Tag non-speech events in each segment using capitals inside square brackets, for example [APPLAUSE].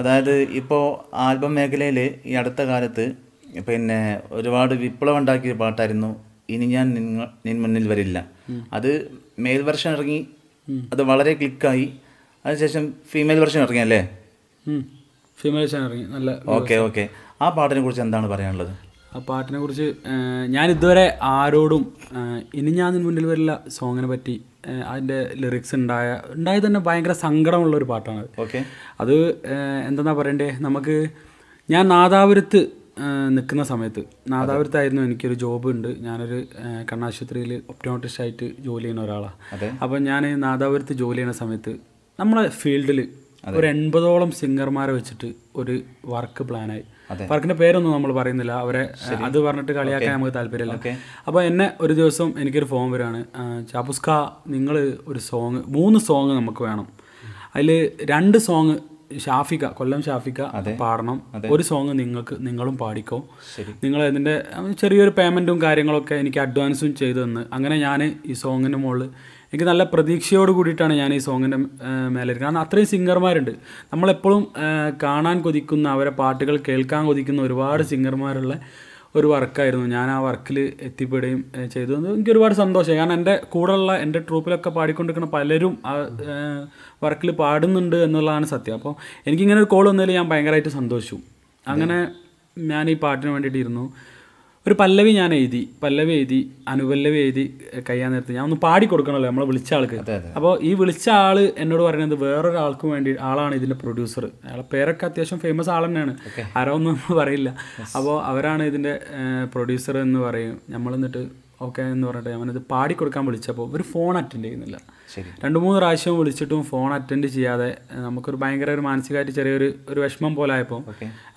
അതായത് ഇപ്പോൾ ആൽബം മേഖലയിൽ ഈ അടുത്ത കാലത്ത് പിന്നെ ഒരുപാട് വിപ്ലവം ഉണ്ടാക്കിയ പാട്ടായിരുന്നു ഇനി ഞാൻ നിൻ മുന്നിൽ വരില്ല അത് മെയിൽ വെർഷൻ ഇറങ്ങി അത് വളരെ ക്ലിക്കായി അതിനുശേഷം ഫീമെയിൽ വെർഷൻ ഇറങ്ങി അല്ലേ ഫീമെയിൽ വെർഷൻ ഇറങ്ങി നല്ല ഓക്കെ ഓക്കെ ആ പാട്ടിനെ കുറിച്ച് എന്താണ് പറയാനുള്ളത് ആ പാട്ടിനെ കുറിച്ച് ഞാൻ ഇതുവരെ ആരോടും ഇനി ഞാൻ മുന്നിൽ വരില്ല സോങ്ങിനെ പറ്റി അതിൻ്റെ ലിറിക്സ് ഉണ്ടായ ഉണ്ടായത് തന്നെ ഭയങ്കര സങ്കടമുള്ള ഒരു പാട്ടാണ് ഓക്കെ അത് എന്താ പറയണ്ടേ നമുക്ക് ഞാൻ നാദാപുരത്ത് നിൽക്കുന്ന സമയത്ത് നാദാപുരത്തായിരുന്നു എനിക്കൊരു ജോബ് ഉണ്ട് ഞാനൊരു കണ്ണാശുപത്രിയിൽ ഒപ്റ്റോമെട്രിസ്റ്റ് ആയിട്ട് ജോലി ചെയ്യുന്ന ഒരാളാണ് അപ്പം ഞാൻ നാദാപുരത്ത് ജോലി ചെയ്യുന്ന സമയത്ത് നമ്മളെ ഫീൽഡിൽ ഒരു എൺപതോളം സിംഗർമാരെ വെച്ചിട്ട് ഒരു വർക്ക് പ്ലാനായി പാർക്കിന്റെ പേരൊന്നും നമ്മൾ പറയുന്നില്ല അവരെ അത് പറഞ്ഞിട്ട് കളിയാക്കാൻ നമുക്ക് താല്പര്യമില്ല അപ്പോൾ എന്നെ ഒരു ദിവസം എനിക്കൊരു ഫോം വരികയാണ് ചാപുസ്ക നിങ്ങൾ ഒരു സോങ് മൂന്ന് സോങ് നമുക്ക് വേണം അതിൽ രണ്ട് സോങ് ഷാഫിക്ക കൊല്ലം ഷാഫിക്ക പാടണം ഒരു സോങ് നിങ്ങൾക്ക് നിങ്ങളും പാടിക്കോ നിങ്ങൾ അതിൻ്റെ ചെറിയൊരു പേയ്മെൻറ്റും കാര്യങ്ങളൊക്കെ എനിക്ക് അഡ്വാൻസും ചെയ്തു തന്ന് അങ്ങനെ ഞാൻ ഈ സോങ്ങിന് മുകളിൽ എനിക്ക് നല്ല പ്രതീക്ഷയോട് കൂടിയിട്ടാണ് ഞാൻ ഈ സോങ്ങിൻ്റെ മേലെ കാരണം അത്രയും സിംഗർമാരുണ്ട് നമ്മളെപ്പോഴും കാണാൻ കൊതിക്കുന്ന അവരെ പാട്ടുകൾ കേൾക്കാൻ കൊതിക്കുന്ന ഒരുപാട് സിംഗർമാരുള്ള ഒരു വർക്കായിരുന്നു ഞാൻ ആ വർക്കിൽ എത്തിപ്പെടുകയും ചെയ്തു എനിക്ക് ഒരുപാട് സന്തോഷമായി കാരണം എൻ്റെ കൂടെയുള്ള എൻ്റെ ട്രൂപ്പിലൊക്കെ പാടിക്കൊണ്ടിരിക്കുന്ന പലരും ആ വർക്കിൽ പാടുന്നുണ്ട് എന്നുള്ളതാണ് സത്യം അപ്പോൾ എനിക്കിങ്ങനെ ഒരു കോൾ വന്നതിൽ ഞാൻ ഭയങ്കരമായിട്ട് സന്തോഷിച്ചു അങ്ങനെ ഞാൻ ഈ പാട്ടിന് വേണ്ടിയിട്ടിരുന്നു ഒരു പല്ലവി ഞാൻ എഴുതി പല്ലവി എഴുതി അനുപല്ലവി എഴുതി കഴിയാൻ നേരത്തെ ഞാൻ ഒന്ന് പാടി കൊടുക്കണമല്ലോ നമ്മളെ വിളിച്ച ആൾക്ക് അപ്പോൾ ഈ വിളിച്ച ആൾ എന്നോട് പറയുന്നത് വേറൊരാൾക്ക് വേണ്ടി ആളാണ് ഇതിൻ്റെ പ്രൊഡ്യൂസർ അയാളെ പേരൊക്കെ അത്യാവശ്യം ഫേമസ് ആൾ തന്നെയാണ് ആരോ ഒന്നും പറയില്ല അപ്പോൾ അവരാണ് ഇതിൻ്റെ പ്രൊഡ്യൂസർ എന്ന് പറയും നമ്മൾ എന്നിട്ട് ഓക്കെ എന്ന് പറഞ്ഞിട്ട് അവനത് പാടിക്കൊടുക്കാൻ വിളിച്ചപ്പോൾ ഒരു ഫോൺ അറ്റൻഡ് ചെയ്യുന്നില്ല രണ്ട് മൂന്ന് പ്രാവശ്യം വിളിച്ചിട്ടും ഫോൺ അറ്റൻഡ് ചെയ്യാതെ നമുക്കൊരു ഭയങ്കര ഒരു മാനസികമായിട്ട് ചെറിയൊരു ഒരു വിഷമം പോലെ ആയപ്പോൾ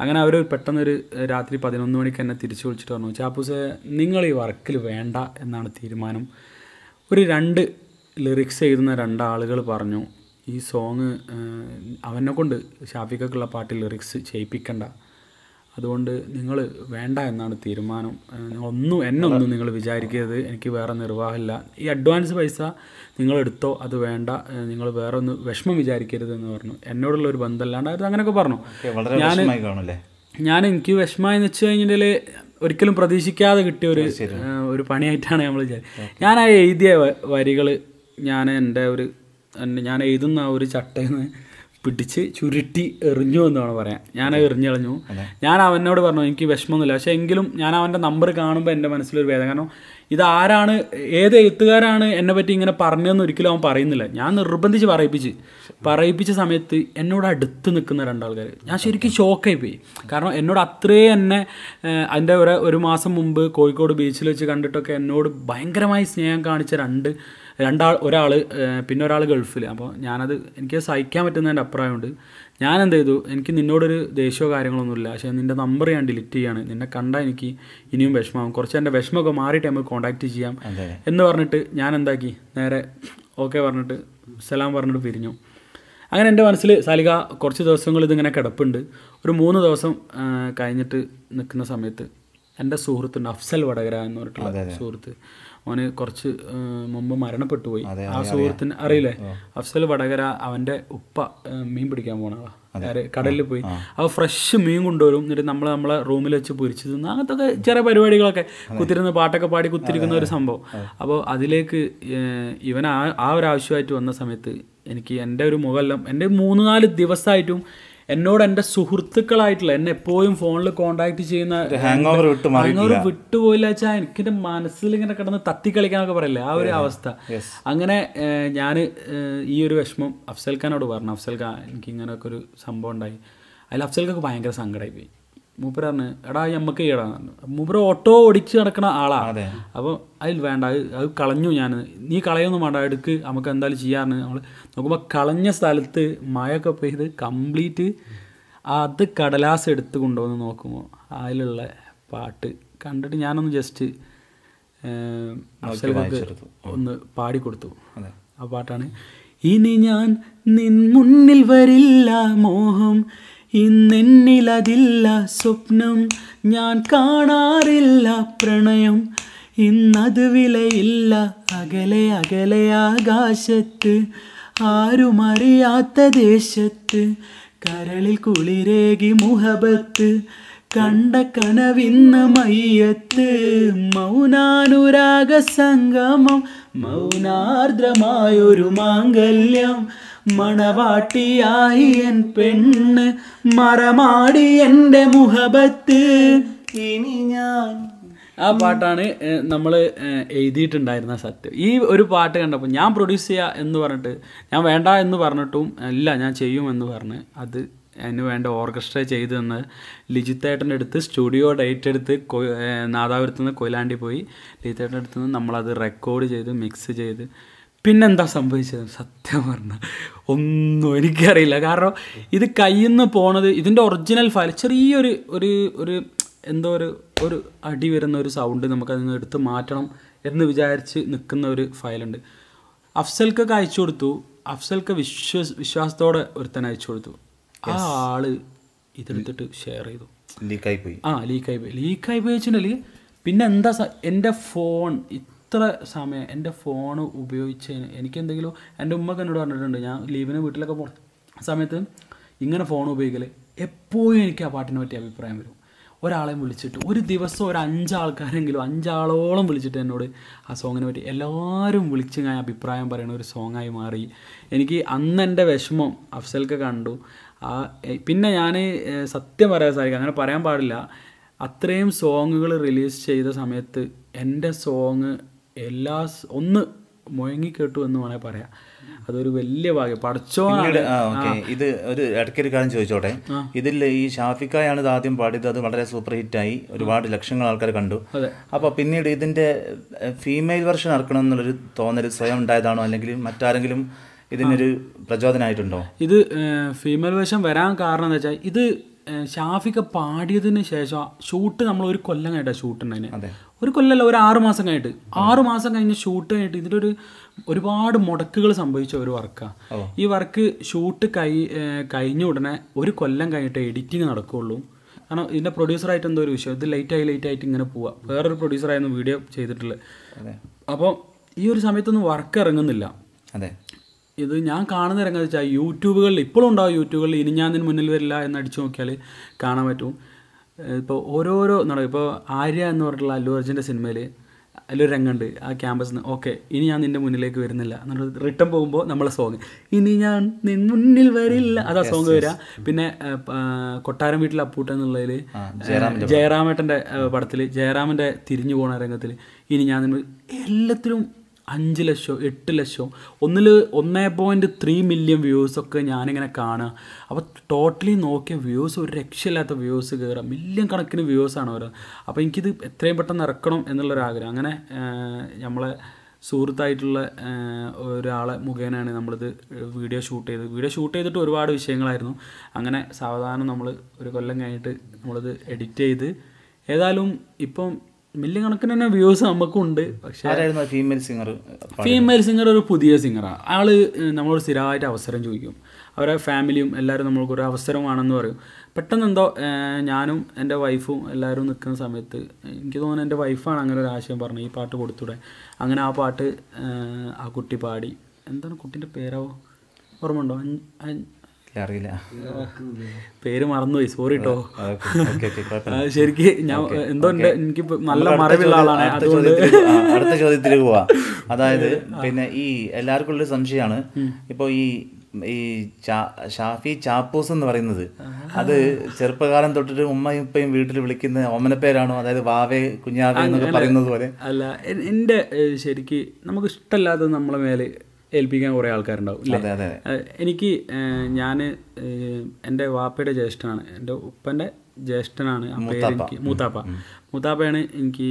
അങ്ങനെ അവർ പെട്ടെന്നൊരു രാത്രി പതിനൊന്ന് മണിക്ക് എന്നെ തിരിച്ചു വിളിച്ചിട്ട് പറഞ്ഞു ചാപ്പൂസ് നിങ്ങൾ ഈ വർക്കിൽ വേണ്ട എന്നാണ് തീരുമാനം ഒരു രണ്ട് ലിറിക്സ് എഴുതുന്ന രണ്ടാളുകൾ പറഞ്ഞു ഈ സോങ് അവനെ കൊണ്ട് ഷാഫിക്കൊക്കെയുള്ള പാട്ട് ലിറിക്സ് ചെയ്യിപ്പിക്കണ്ട അതുകൊണ്ട് നിങ്ങൾ വേണ്ട എന്നാണ് തീരുമാനം ഒന്നും എന്നെ ഒന്നും നിങ്ങൾ വിചാരിക്കരുത് എനിക്ക് വേറെ നിർവാഹമില്ല ഈ അഡ്വാൻസ് പൈസ നിങ്ങൾ എടുത്തോ അത് വേണ്ട നിങ്ങൾ വേറെ ഒന്ന് വിഷമം വിചാരിക്കരുത് എന്ന് പറഞ്ഞു എന്നോടുള്ള ഒരു ബന്ധമല്ലാണ്ട് അത് അങ്ങനെയൊക്കെ പറഞ്ഞു ഞാൻ ഞാൻ എനിക്ക് വിഷമമായി എന്ന് വെച്ച് കഴിഞ്ഞാൽ ഒരിക്കലും പ്രതീക്ഷിക്കാതെ കിട്ടിയ ഒരു ഒരു പണിയായിട്ടാണ് നമ്മൾ ഞാൻ ആ എഴുതിയ വരികൾ ഞാൻ എൻ്റെ ഒരു ഞാൻ എഴുതുന്ന ആ ഒരു ചട്ടയിൽ നിന്ന് പിടിച്ച് ചുരുട്ടി എറിഞ്ഞു എന്ന് വേണം പറയാൻ ഞാൻ എറിഞ്ഞു കളഞ്ഞു ഞാൻ അവനോട് പറഞ്ഞു എനിക്ക് വിഷമമൊന്നുമില്ല പക്ഷേ എങ്കിലും ഞാൻ അവൻ്റെ നമ്പർ കാണുമ്പോൾ എൻ്റെ മനസ്സിലൊരു വേദന കാരണം ആരാണ് ഏത് എഴുത്തുകാരാണ് എന്നെ പറ്റി ഇങ്ങനെ പറഞ്ഞതെന്ന് ഒരിക്കലും അവൻ പറയുന്നില്ല ഞാൻ നിർബന്ധിച്ച് പറയിപ്പിച്ച് പറയിപ്പിച്ച സമയത്ത് എന്നോട് അടുത്ത് നിൽക്കുന്ന രണ്ടാൾക്കാർ ഞാൻ ശരിക്കും ഷോക്കായി പോയി കാരണം എന്നോട് അത്രേ എന്നെ അതിൻ്റെ ഒരു ഒരു മാസം മുമ്പ് കോഴിക്കോട് ബീച്ചിൽ വെച്ച് കണ്ടിട്ടൊക്കെ എന്നോട് ഭയങ്കരമായി സ്നേഹം കാണിച്ച രണ്ട് രണ്ടാൾ ഒരാൾ പിന്നെ ഒരാൾ ഗൾഫിൽ അപ്പോൾ ഞാനത് എനിക്ക് സഹിക്കാൻ പറ്റുന്നതിൻ്റെ അഭിപ്രായമുണ്ട് ഞാൻ എന്ത് ചെയ്തു എനിക്ക് നിന്നോടൊരു ദേഷ്യമോ കാര്യങ്ങളൊന്നുമില്ല പക്ഷേ നിൻ്റെ നമ്പർ ഞാൻ ഡിലീറ്റ് ചെയ്യാണ് നിന്നെ കണ്ടാൽ എനിക്ക് ഇനിയും വിഷമമാകും കുറച്ച് എൻ്റെ വിഷമമൊക്കെ മാറിയിട്ട് നമുക്ക് കോൺടാക്റ്റ് ചെയ്യാം എന്ന് പറഞ്ഞിട്ട് ഞാൻ എന്താക്കി നേരെ ഓക്കെ പറഞ്ഞിട്ട് സലാം പറഞ്ഞിട്ട് പിരിഞ്ഞു അങ്ങനെ എൻ്റെ മനസ്സിൽ സാലിക കുറച്ച് ദിവസങ്ങൾ ഇതിങ്ങനെ കിടപ്പുണ്ട് ഒരു മൂന്ന് ദിവസം കഴിഞ്ഞിട്ട് നിൽക്കുന്ന സമയത്ത് എൻ്റെ സുഹൃത്തുണ്ട് അഫ്സൽ വടകര എന്ന് പറഞ്ഞിട്ടുള്ള സുഹൃത്ത് അവന് കുറച്ച് മുമ്പ് മരണപ്പെട്ടു പോയി ആ സുഹൃത്തിന് അറിയില്ലേ അഫ്സൽ വടകര അവന്റെ ഉപ്പ മീൻ പിടിക്കാൻ പോണ കടലിൽ പോയി അവ ഫ്രഷ് മീൻ കൊണ്ടുവരും എന്നിട്ട് നമ്മൾ നമ്മളെ റൂമിൽ വെച്ച് പൊരിച്ചു തിന്ന് അങ്ങനത്തെ ചെറിയ പരിപാടികളൊക്കെ കുത്തിരുന്ന് പാട്ടൊക്കെ പാടി കുത്തിരിക്കുന്ന ഒരു സംഭവം അപ്പോൾ അതിലേക്ക് ഇവൻ ആ ആ ഒരു ആവശ്യമായിട്ട് വന്ന സമയത്ത് എനിക്ക് എൻ്റെ ഒരു മുഖമെല്ലാം എൻ്റെ മൂന്ന് നാല് ദിവസമായിട്ടും എന്നോട് എന്റെ സുഹൃത്തുക്കളായിട്ടുള്ള എന്നെ എപ്പോഴും ഫോണിൽ കോണ്ടാക്ട് ചെയ്യുന്ന വിട്ടുപോയില്ല വെച്ചാൽ എനിക്ക് മനസ്സിൽ ഇങ്ങനെ കിടന്ന് തത്തിക്കളിക്കാനൊക്കെ പറയില്ലേ ആ ഒരു അവസ്ഥ അങ്ങനെ ഞാൻ ഈ ഒരു വിഷമം അഫ്സൽ ഖാനോട് പറഞ്ഞു അഫ്സൽ ഖാൻ എനിക്ക് ഇങ്ങനെയൊക്കെ ഒരു സംഭവം ഉണ്ടായി അതിൽ അഫ്സൽ ഖാൻ ഭയങ്കര സങ്കടമായി പോയി മൂപ്പരാണ് എടാ നമ്മക്ക് അമ്മക്ക് ചെയ്യടാ ഓട്ടോ ഓടിച്ച് നടക്കണ ആളാ അപ്പോൾ അതിൽ വേണ്ട അത് കളഞ്ഞു ഞാൻ നീ കളയൊന്നും വേണ്ട എടുക്ക് നമുക്ക് എന്തായാലും ചെയ്യാന്ന് നമ്മൾ നോക്കുമ്പോൾ കളഞ്ഞ സ്ഥലത്ത് മഴയൊക്കെ പെയ്ത് കംപ്ലീറ്റ് അത് കടലാസ് എടുത്ത് കൊണ്ടുവന്ന് നോക്കുമ്പോൾ അതിലുള്ള പാട്ട് കണ്ടിട്ട് ഞാനൊന്ന് ജസ്റ്റ് ഒന്ന് പാടിക്കൊടുത്തു ആ പാട്ടാണ് ഇനി ഞാൻ നിൻ മുന്നിൽ വരില്ല മോഹം ഇന്നെന്നിലതില്ല സ്വപ്നം ഞാൻ കാണാറില്ല പ്രണയം ഇന്നത് വിലയില്ല അകലെ അകലെ ആകാശത്ത് ആരുമറിയാത്ത ദേശത്ത് കരളിൽ കുളിരേകി മുഹബത്ത് കണ്ട കനവിന്ന് മയ്യത്ത് മൗനാനുരാഗ സംഗമം മൗനാർദ്രമായൊരു മാംഗല്യം മണവാട്ടിയായി എൻ പെണ്ണ് മറമാടി എൻ്റെ മുഹബത്ത് ഇനി ഞാൻ ആ പാട്ടാണ് നമ്മൾ എഴുതിയിട്ടുണ്ടായിരുന്ന സത്യം ഈ ഒരു പാട്ട് കണ്ടപ്പോൾ ഞാൻ പ്രൊഡ്യൂസ് ചെയ്യുക എന്ന് പറഞ്ഞിട്ട് ഞാൻ വേണ്ട എന്ന് പറഞ്ഞിട്ടും ഇല്ല ഞാൻ ചെയ്യും എന്ന് പറഞ്ഞ് അത് അതിന് വേണ്ട ഓർക്കസ്ട്ര ചെയ്തു തന്ന് ലിജിത്തേട്ടൻ്റെ അടുത്ത് സ്റ്റുഡിയോ ഡേറ്റ് എടുത്ത് നാദാപുരത്ത് നിന്ന് കൊയിലാണ്ടി പോയി ലിജിത്തേട്ടൻ്റെ അടുത്ത് നിന്ന് നമ്മളത് റെക്കോർഡ് ചെയ്ത് മിക്സ് ചെയ്ത് പിന്നെന്താ സംഭവിച്ചത് സത്യം പറഞ്ഞ ഒന്നും എനിക്കറിയില്ല കാരണം ഇത് കയ്യിൽ നിന്ന് പോണത് ഇതിൻ്റെ ഒറിജിനൽ ഫയൽ ചെറിയൊരു ഒരു ഒരു എന്തോ ഒരു ഒരു അടി വരുന്ന ഒരു സൗണ്ട് നമുക്ക് അതിൽ നിന്ന് എടുത്ത് മാറ്റണം എന്ന് വിചാരിച്ച് നിൽക്കുന്ന ഒരു ഫയലുണ്ട് അഫ്സൽക്കൊക്കെ അയച്ചു കൊടുത്തു അഫ്സൽക്ക് വിശ്വസ് വിശ്വാസത്തോടെ ഒരുത്തൻ അയച്ചു കൊടുത്തു ആ ആള് ഇതെടുത്തിട്ട് ഷെയർ ചെയ്തു ലീക്കായി പോയി ആ ലീക്കായി പോയി ലീക്കായി പോയി വെച്ചിട്ടുണ്ടെങ്കിൽ പിന്നെ എന്താ എൻ്റെ ഫോൺ എത്ര സമയം എൻ്റെ ഫോൺ ഉപയോഗിച്ചതിന് എനിക്കെന്തെങ്കിലും എൻ്റെ ഉമ്മക്ക് എന്നോട് പറഞ്ഞിട്ടുണ്ട് ഞാൻ ലീവിന് വീട്ടിലൊക്കെ പോ സമയത്ത് ഇങ്ങനെ ഫോൺ ഉപയോഗിക്കല് എപ്പോഴും എനിക്ക് ആ പാട്ടിനെ പറ്റി അഭിപ്രായം വരും ഒരാളെയും വിളിച്ചിട്ട് ഒരു ദിവസം ഒരു അഞ്ചാൾക്കാരെങ്കിലും അഞ്ചാളോളം വിളിച്ചിട്ട് എന്നോട് ആ സോങ്ങിനെ പറ്റി എല്ലാവരും വിളിച്ച് ഞാൻ അഭിപ്രായം പറയുന്ന ഒരു സോങ്ങായി മാറി എനിക്ക് അന്ന് എൻ്റെ വിഷമം അഫ്സൽക്ക് കണ്ടു ആ പിന്നെ ഞാൻ സത്യം പറയാൻ സാധിക്കും അങ്ങനെ പറയാൻ പാടില്ല അത്രയും സോങ്ങുകൾ റിലീസ് ചെയ്ത സമയത്ത് എൻ്റെ സോങ് എല്ലാ ഒന്ന് കേട്ടു എന്ന് വേണേൽ പറയാം അതൊരു വലിയ ഭാഗ്യം പഠിച്ചോ ഇത് ഒരു ഇടയ്ക്കൊരു കാര്യം ചോദിച്ചോട്ടെ ഇതിൽ ഈ ഷാഫിക്കായാണ് ഇത് ആദ്യം പാടിയത് അത് വളരെ സൂപ്പർ ഹിറ്റായി ഒരുപാട് ലക്ഷങ്ങൾ ആൾക്കാർ കണ്ടു അപ്പൊ പിന്നീട് ഇതിന്റെ ഫീമെയിൽ വെർഷൻ ഇറക്കണം എന്നുള്ളൊരു തോന്നൽ സ്വയം ഉണ്ടായതാണോ അല്ലെങ്കിൽ മറ്റാരെങ്കിലും ഇതിനൊരു പ്രചോദനമായിട്ടുണ്ടോ ഇത് ഫീമെയിൽ വേഷം വരാൻ കാരണം എന്താ വെച്ചാൽ ഇത് ഷാഫിക്ക പാടിയതിന് ശേഷം ഷൂട്ട് നമ്മൾ ഒരു കൊല്ലം കേട്ടോ ഷൂട്ടുണ്ടായിന് ഒരു കൊല്ലല്ല ഒരു ആറ് മാസം കഴിഞ്ഞിട്ട് ആറ് മാസം കഴിഞ്ഞ് ഷൂട്ട് കഴിഞ്ഞിട്ട് ഇതിൻ്റെ ഒരു ഒരുപാട് മുടക്കുകൾ സംഭവിച്ച ഒരു വർക്കാണ് ഈ വർക്ക് ഷൂട്ട് കൈ കഴിഞ്ഞ ഉടനെ ഒരു കൊല്ലം കഴിഞ്ഞിട്ട് എഡിറ്റിംഗ് നടക്കുകയുള്ളൂ കാരണം ഇതിൻ്റെ പ്രൊഡ്യൂസറായിട്ട് എന്തോ ഒരു വിഷയം ഇത് ആയി ലേറ്റായി ആയിട്ട് ഇങ്ങനെ പോവുക വേറൊരു പ്രൊഡ്യൂസറായിരുന്നു വീഡിയോ ചെയ്തിട്ടുള്ളത് അപ്പോൾ ഈ ഒരു സമയത്തൊന്നും വർക്ക് ഇറങ്ങുന്നില്ല അതെ ഇത് ഞാൻ കാണുന്ന രംഗം വെച്ചാൽ യൂട്യൂബുകളിൽ ഇപ്പോഴും ഉണ്ടാവും യൂട്യൂബുകളിൽ ഇനി ഞാൻ അതിന് മുന്നിൽ വരില്ല എന്ന് അടിച്ചു നോക്കിയാൽ കാണാൻ പറ്റും ഇപ്പോൾ ഓരോരോ എന്താണ് ഇപ്പോൾ ആര്യ എന്ന് പറഞ്ഞിട്ടുള്ള അല്ലു അർജുൻ്റെ സിനിമയിൽ അല്ലൊരു രംഗമുണ്ട് ആ ക്യാമ്പസിൽ നിന്ന് ഓക്കെ ഇനി ഞാൻ നിൻ്റെ മുന്നിലേക്ക് വരുന്നില്ല എന്നുള്ളത് റിട്ടേൺ പോകുമ്പോൾ നമ്മളെ സോങ് ഇനി ഞാൻ നിൻ മുന്നിൽ വരില്ല അതാ സോങ് വരിക പിന്നെ കൊട്ടാരം വീട്ടിൽ അപ്പൂട്ട എന്നുള്ളതിൽ ജയറാമേട്ടൻ്റെ പടത്തിൽ ജയറാമൻ്റെ തിരിഞ്ഞു പോകുന്ന രംഗത്തിൽ ഇനി ഞാൻ എല്ലാത്തിലും അഞ്ച് ലക്ഷം എട്ട് ലക്ഷം ഒന്നിൽ ഒന്നേ പോയിൻറ്റ് ത്രീ മില്യൺ വ്യൂസൊക്കെ ഞാനിങ്ങനെ കാണുക അപ്പോൾ ടോട്ടലി നോക്കിയ വ്യൂസ് ഒരു രക്ഷയില്ലാത്ത വ്യൂസ് കയറുക മില്യൺ കണക്കിന് വ്യൂസാണ് വരുന്നത് അപ്പോൾ എനിക്കിത് എത്രയും പെട്ടെന്ന് ഇറക്കണം എന്നുള്ളൊരാഗ്രഹം അങ്ങനെ നമ്മളെ സുഹൃത്തായിട്ടുള്ള ഒരാളെ മുഖേനയാണ് നമ്മളിത് വീഡിയോ ഷൂട്ട് ചെയ്തത് വീഡിയോ ഷൂട്ട് ചെയ്തിട്ട് ഒരുപാട് വിഷയങ്ങളായിരുന്നു അങ്ങനെ സാവധാനം നമ്മൾ ഒരു കൊല്ലം കഴിഞ്ഞിട്ട് നമ്മളിത് എഡിറ്റ് ചെയ്ത് ഏതായാലും ഇപ്പം മില്യൺ കണക്കിന് തന്നെ വ്യൂസ് നമുക്കുണ്ട് പക്ഷേ ഫീമെയിൽ സിംഗർ ഫീമെയിൽ സിംഗർ ഒരു പുതിയ സിംഗറാണ് ആള് നമ്മളൊരു സ്ഥിരമായിട്ട് അവസരം ചോദിക്കും അവരെ ഫാമിലിയും എല്ലാവരും നമ്മൾക്ക് ഒരു അവസരമാണെന്ന് പറയും പെട്ടെന്ന് എന്തോ ഞാനും എൻ്റെ വൈഫും എല്ലാവരും നിൽക്കുന്ന സമയത്ത് എനിക്ക് തോന്നുന്നു എൻ്റെ വൈഫാണ് അങ്ങനെ ഒരു ആശയം പറഞ്ഞത് ഈ പാട്ട് കൊടുത്തൂടെ അങ്ങനെ ആ പാട്ട് ആ കുട്ടി പാടി എന്താണ് കുട്ടീൻ്റെ പേരാവോ ഓർമ്മ ഉണ്ടോ അറിയില്ല പേര് മറന്നുപോയി സോറി കേട്ടോ ശരിക്ക് ഞാൻ എന്തോ എനിക്ക് നല്ല മറവിള്ള ആളാണ് അടുത്ത ചോദ്യത്തിലേക്ക് പോവാ [LAUGHS] അതായത് പിന്നെ ഈ എല്ലാവർക്കും ഉള്ളൊരു സംശയമാണ് ഇപ്പൊ ഈ ഈ ഷാഫി ചാപ്പൂസ് എന്ന് പറയുന്നത് അത് ചെറുപ്പകാലം തൊട്ടിട്ട് ഉമ്മയും ഉപ്പയും വീട്ടിൽ വിളിക്കുന്ന ഓമനപ്പേരാണോ അതായത് വാവേ കുഞ്ഞാവേ എന്നൊക്കെ പറയുന്നത് പോലെ അല്ല എൻ്റെ ശരിക്ക് നമുക്ക് ഇഷ്ടമല്ലാതെ നമ്മളെ മേലെ ഏൽപ്പിക്കാൻ കുറേ ആൾക്കാരുണ്ടാവും അല്ലേ എനിക്ക് ഞാൻ എൻ്റെ വാപ്പയുടെ ജ്യേഷ്ഠനാണ് എൻ്റെ ഉപ്പൻ്റെ ജ്യേഷ്ഠനാണ് ആ പേര് എനിക്ക് മൂത്താപ്പ മൂത്താപ്പയാണ് എനിക്ക്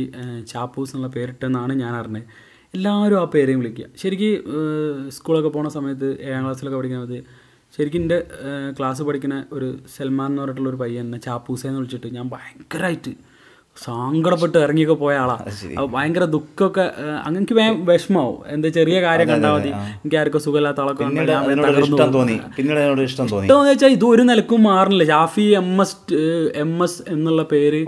ചാപ്പൂസ് എന്നുള്ള പേരിട്ടെന്നാണ് ഞാൻ അറിഞ്ഞത് എല്ലാവരും ആ പേരെയും വിളിക്കുക ശരിക്കും സ്കൂളൊക്കെ പോണ സമയത്ത് ഏഴാം ക്ലാസ്സിലൊക്കെ പഠിക്കുന്ന സമയത്ത് ശരിക്കും എൻ്റെ ക്ലാസ് പഠിക്കുന്ന ഒരു സൽമാൻ എന്ന് പറഞ്ഞിട്ടുള്ള ഒരു പയ്യനെ ചാപ്പൂസ എന്ന് വിളിച്ചിട്ട് ഞാൻ ഭയങ്കരമായിട്ട് സങ്കടപ്പെട്ട് ഇറങ്ങിയൊക്കെ പോയ ആളാ ഭയങ്കര ദുഃഖമൊക്കെ അങ്ങനെ വേഗം വിഷമാവും എന്താ ചെറിയ കാര്യം കണ്ടാൽ മതി എനിക്ക് ആർക്കും സുഖമില്ലാത്ത ആളൊക്കെ ഇഷ്ടം തോന്നി വെച്ചാൽ ഇത് ഒരു നിലക്കും മാറില്ല Shafi M S M S എന്നുള്ള പേര്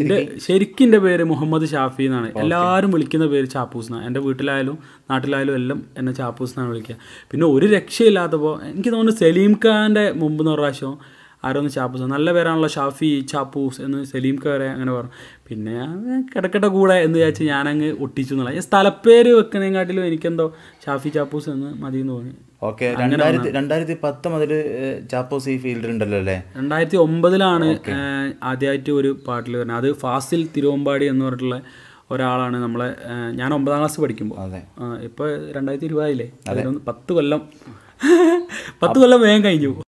എന്റെ ശരിക്കും എന്റെ പേര് മുഹമ്മദ് ഷാഫി എന്നാണ് എല്ലാവരും വിളിക്കുന്ന പേര് ചാപ്പൂസ് എന്നാണ് എന്റെ വീട്ടിലായാലും നാട്ടിലായാലും എല്ലാം എന്നെ ചാപ്പൂസ് എന്നാണ് വിളിക്കുക പിന്നെ ഒരു രക്ഷയില്ലാത്തപ്പോൾ എനിക്ക് തോന്നുന്നു സലീം ഖാന്റെ മുമ്പ് എന്ന് പ്രാവശ്യം ആരോന്ന് ചാപ്പൂസ് നല്ല പേരാണല്ലോ ഷാഫി ചാപ്പൂസ് എന്ന് സലീം വരെ അങ്ങനെ പറഞ്ഞു പിന്നെ കിടക്കട കൂടെ എന്ന് വിചാരിച്ച് ഞാനങ്ങ് ഒട്ടിച്ചു എന്നുള്ള ഈ സ്ഥലപ്പേര് വെക്കുന്നതിനെക്കാട്ടിലും എനിക്കെന്തോ ഷാഫി ചാപ്പൂസ് എന്ന് മതി എന്ന് തോന്നി ഓക്കെ രണ്ടായിരത്തി രണ്ടായിരത്തി പത്ത് മുതൽ ചാപ്പൂസ് ഈ ഫീൽഡ് ഉണ്ടല്ലോ അല്ലേ രണ്ടായിരത്തി ഒമ്പതിലാണ് ആദ്യമായിട്ട് ഒരു പാട്ടിൽ വരുന്നത് അത് ഫാസിൽ തിരുവമ്പാടി എന്ന് പറഞ്ഞിട്ടുള്ള ഒരാളാണ് നമ്മളെ ഞാൻ ഒമ്പതാം ക്ലാസ് പഠിക്കുമ്പോൾ അതെ ഇപ്പോൾ രണ്ടായിരത്തി ഇരുപതിലേ പത്ത് കൊല്ലം [LAUGHS] പത്ത് കൊല്ലം വേഗം കഴിഞ്ഞു